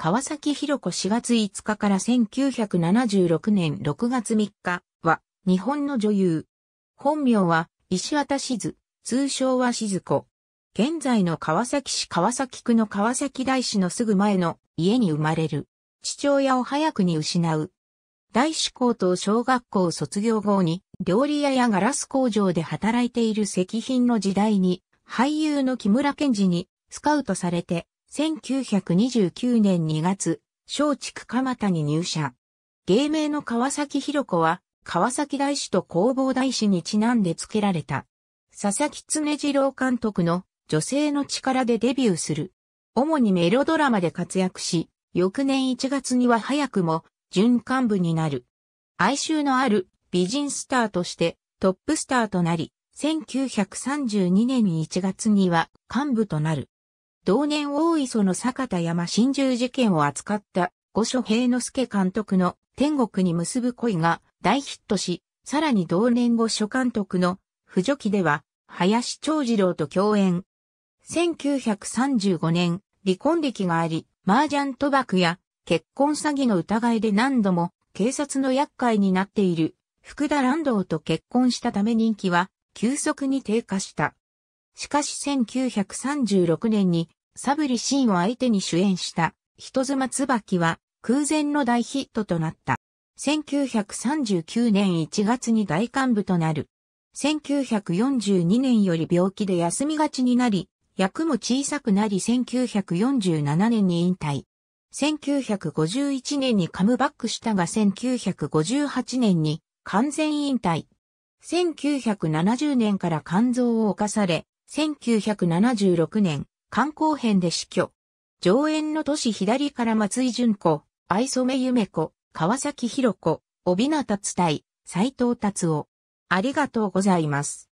川崎博子4月5日から1976年6月3日は日本の女優。本名は石渡静、通称は静子。現在の川崎市川崎区の川崎大師のすぐ前の家に生まれる。父親を早くに失う。大師高等小学校卒業後に料理屋やガラス工場で働いている石品の時代に俳優の木村健二にスカウトされて1929年2月、松竹蒲田に入社。芸名の川崎弘子は、川崎大師と工房大師にちなんで付けられた。佐々木常次郎監督の女性の力でデビューする。主にメロドラマで活躍し、翌年1月には早くも準幹部になる。哀愁のある美人スターとしてトップスターとなり、1932年1月には幹部となる。同年大磯の坂田山心中事件を扱った五所平之助監督の天国に結ぶ恋が大ヒットし、さらに同年五所監督の不助記では林長次郎と共演。1935年、離婚歴があり、麻雀賭博や結婚詐欺の疑いで何度も警察の厄介になっている福田乱道と結婚したため人気は急速に低下した。しかし1936年にサブリシンを相手に主演した人妻椿は空前の大ヒットとなった。1939年1月に大幹部となる。1942年より病気で休みがちになり、役も小さくなり1947年に引退。1951年にカムバックしたが1958年に完全引退。1970年から肝臓を犯され、1976年、観光編で死去。上演の都市左から松井淳子、愛染夢子、川崎博子、帯名達対、斎藤達夫。ありがとうございます。